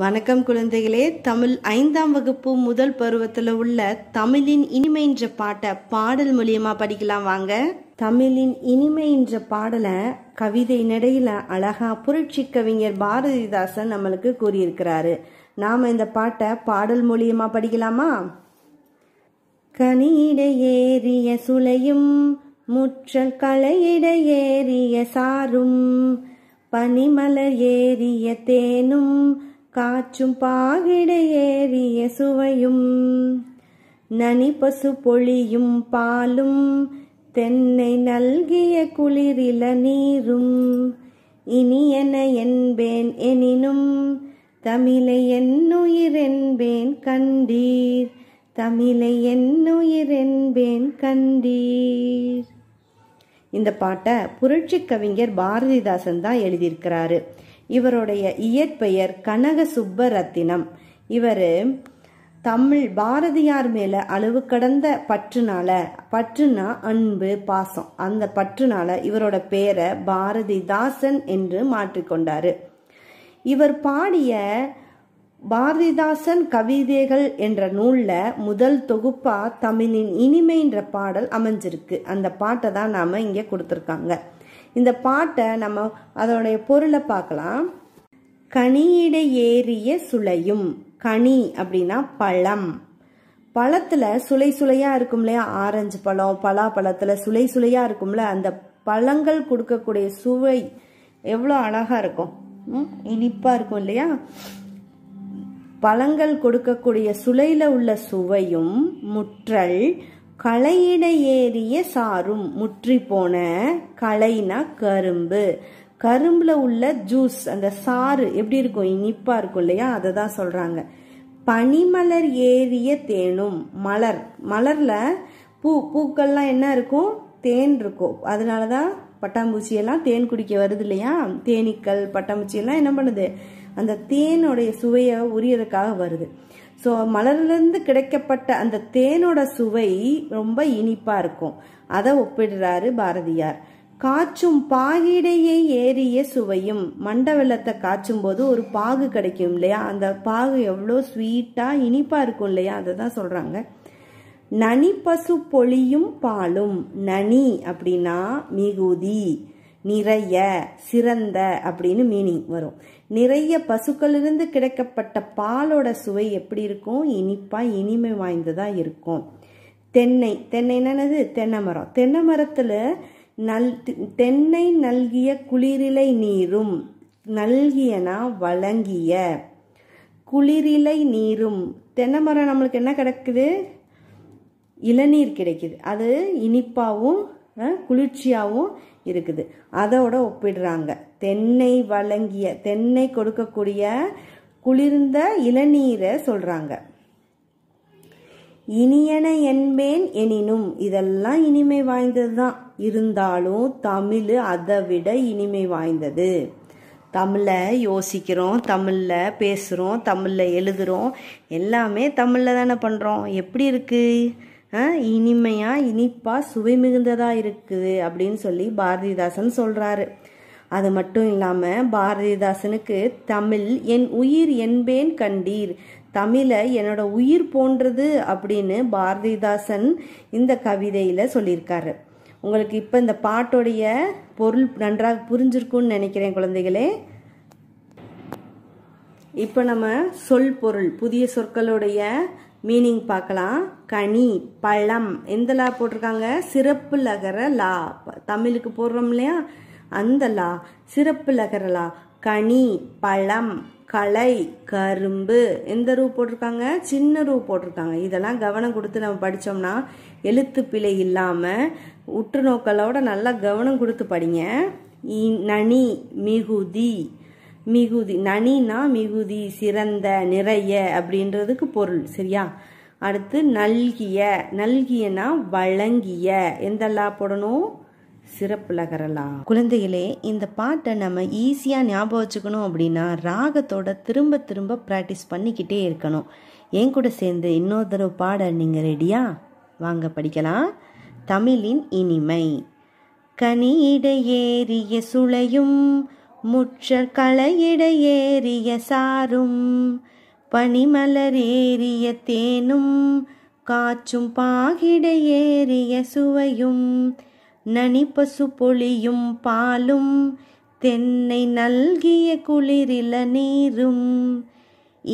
வணக்கம் குழந்தைகளே தமிழ் ஐந்தாம் வகுப்பு முதல் பருவத்தில் உள்ள தமிழின் இனிமைன்ற பாட்டை பாடல் மூலியமா படிக்கலாம் வாங்க தமிழின் இனிமைன்ற பாடலை கவிதை நடையில அழகா புரட்சி கவிஞர் பாரதிதாசன் நம்மளுக்கு கூறியிருக்கிறாரு நாம இந்த பாட்டை பாடல் மூலியமா படிக்கலாமா கனியிட ஏறிய சுளையும் முற்றல் களையிட ஏறிய சாரும் பனிமலர் ஏறிய தேனும் காச்சும் பாகிடையேறிய சுவையும் நனி பசு பொழியும் பாலும் தென்னை நல்கிய குளிரில நீரும் இனியன என்பேன் எனினும் தமிழை என்னுயிரென்பேன் கண்டீர் தமிழை என்னுயிரென்பேன் கண்டீர் இந்த பாட்டை புரட்சி கவிஞர் பாரதிதாசன் தான் எழுதியிருக்கிறாரு இவருடைய இயற்பெயர் கனக சுப்பரத்தினம் இவர் தமிழ் பாரதியார் மேல அளவு கடந்த பற்றுனால பற்றுனா அன்பு பாசம் அந்த பற்றுனால இவரோட பேரை பாரதிதாசன் என்று மாற்றிக்கொண்டாரு இவர் பாடிய பாரதிதாசன் கவிதைகள் என்ற நூல்ல முதல் தொகுப்பா தமிழின் இனிமைன்ற பாடல் அமைஞ்சிருக்கு அந்த பாட்டை தான் நாம இங்க கொடுத்துருக்காங்க இந்த பாட்டை நம்ம அதோடைய பொருளை பார்க்கலாம் கனியிட ஏறிய சுளையும் கனி அப்படின்னா பழம் பழத்தில் சுளை சுளையா இருக்கும் இல்லையா ஆரஞ்சு பழம் பலாப்பழத்தில் சுளை சுளையா இருக்கும்ல அந்த பழங்கள் கொடுக்கக்கூடிய சுவை எவ்வளோ அழகாக இருக்கும் இனிப்பாக இருக்கும் இல்லையா பழங்கள் கொடுக்கக்கூடிய சுளையில் உள்ள சுவையும் முற்றல் களையிட ஏறிய சாரும் முற்றி போன களைனா கரும்பு கரும்புல உள்ள ஜூஸ் அந்த சாறு எப்படி இருக்கும் இனிப்பா இருக்கும் இல்லையா அதை தான் சொல்றாங்க பனிமலர் ஏறிய தேனும் மலர் மலர்ல பூ பூக்கள்லாம் என்ன இருக்கும் தேன் இருக்கும் அதனால தான் பட்டாம்பூச்சியெல்லாம் தேன் குடிக்க வருது இல்லையா தேனீக்கள் பட்டாம்பூச்சியெல்லாம் என்ன பண்ணுது அந்த தேனுடைய சுவைய உரியதுக்காக வருது ஸோ மலர்லேருந்து கிடைக்கப்பட்ட அந்த தேனோட சுவை ரொம்ப இனிப்பாக இருக்கும் அதை ஒப்பிடுறாரு பாரதியார் காய்ச்சும் பாகிடையே ஏறிய சுவையும் மண்ட வெள்ளத்தை காய்ச்சும் போது ஒரு பாகு கிடைக்கும் இல்லையா அந்த பாகு எவ்வளோ ஸ்வீட்டாக இனிப்பாக இருக்கும் இல்லையா அதை தான் சொல்கிறாங்க நனி பசு பொழியும் பாலும் நனி அப்படின்னா மிகுதி நிறைய சிறந்த அப்படின்னு மீனிங் வரும் நிறைய பசுக்களிலிருந்து கிடைக்கப்பட்ட பாலோட சுவை எப்படி இருக்கும் இனிப்பாக இனிமை வாய்ந்ததா இருக்கும் தென்னை தென்னை என்னது தென்னை மரம் தென்னை மரத்தில் நல் தென்னை நல்கிய குளிரிலை நீரும் நல்கியனா வழங்கிய குளிரிலை நீரும் தென்னை மரம் நம்மளுக்கு என்ன கிடைக்குது இளநீர் கிடைக்குது அது இனிப்பாகவும் குளிர்ச்சியாகவும் இருக்குது அதோட ஒப்பிடுறாங்க தென்னை வழங்கிய தென்னை கொடுக்கக்கூடிய குளிர்ந்த இளநீரை சொல்கிறாங்க இனியன என்பேன் எனினும் இதெல்லாம் இனிமை வாய்ந்தது தான் இருந்தாலும் தமிழ் அதை விட இனிமை வாய்ந்தது தமிழை யோசிக்கிறோம் தமிழில் பேசுகிறோம் தமிழில் எழுதுகிறோம் எல்லாமே தமிழில் தானே பண்ணுறோம் எப்படி இருக்குது இனிமையாக இனிப்பாக சுவை மிகுந்ததாக இருக்குது அப்படின்னு சொல்லி பாரதிதாசன் சொல்கிறாரு அது மட்டும் இல்லாமல் பாரதிதாசனுக்கு தமிழ் என் உயிர் என்பேன் கண்டீர் தமிழை என்னோட உயிர் போன்றது அப்படின்னு பாரதிதாசன் இந்த கவிதையில் சொல்லியிருக்காரு உங்களுக்கு இப்போ இந்த பாட்டோடைய பொருள் நன்றாக புரிஞ்சிருக்கும்னு நினைக்கிறேன் குழந்தைகளே இப்போ நம்ம சொல் பொருள் புதிய சொற்களுடைய மீனிங் பார்க்கலாம் கனி பழம் எந்த லா போட்டிருக்காங்க சிறப்பு லகர லா தமிழுக்கு போடுறோம் இல்லையா அந்த லா சிறப்பு லகர லா கனி பழம் களை கரும்பு எந்த ரூ போட்டிருக்காங்க சின்ன ரூ போட்டிருக்காங்க இதெல்லாம் கவனம் கொடுத்து நம்ம படித்தோம்னா எழுத்து பிழை இல்லாமல் நோக்கலோட நல்லா கவனம் கொடுத்து படிங்க நனி மிகுதி மிகுதி நனினா மிகுதி சிறந்த நிறைய அப்படின்றதுக்கு பொருள் சரியா அடுத்து நல்கிய நல்கியனா வழங்கிய எந்தல்லா போடணும் சிறப்புலகரலாம் குழந்தைகளே இந்த பாட்டை நம்ம ஈஸியாக ஞாபகம் வச்சுக்கணும் அப்படின்னா ராகத்தோட திரும்ப திரும்ப ப்ராக்டிஸ் பண்ணிக்கிட்டே இருக்கணும் என் கூட சேர்ந்து இன்னொரு பாட நீங்கள் ரெடியா வாங்க படிக்கலாம் தமிழின் இனிமை ஏறிய சுளையும் முற்றற் களையிடையேறிய சாரும் பனிமலரேறிய தேனும் காச்சும் பாகிடையேறிய சுவையும் நனிப்பசு பொழியும் பாலும் தென்னை நல்கிய குளிரில நீரும்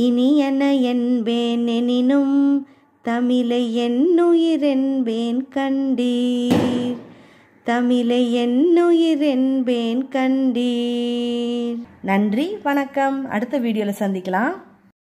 இனியன என்பேன் எனினும் தமிழை என்னுயிரென்பேன் கண்டீர் தமிழை என்னுயிர் என்பேன் கண்டீர் நன்றி வணக்கம் அடுத்த வீடியோவில் சந்திக்கலாம்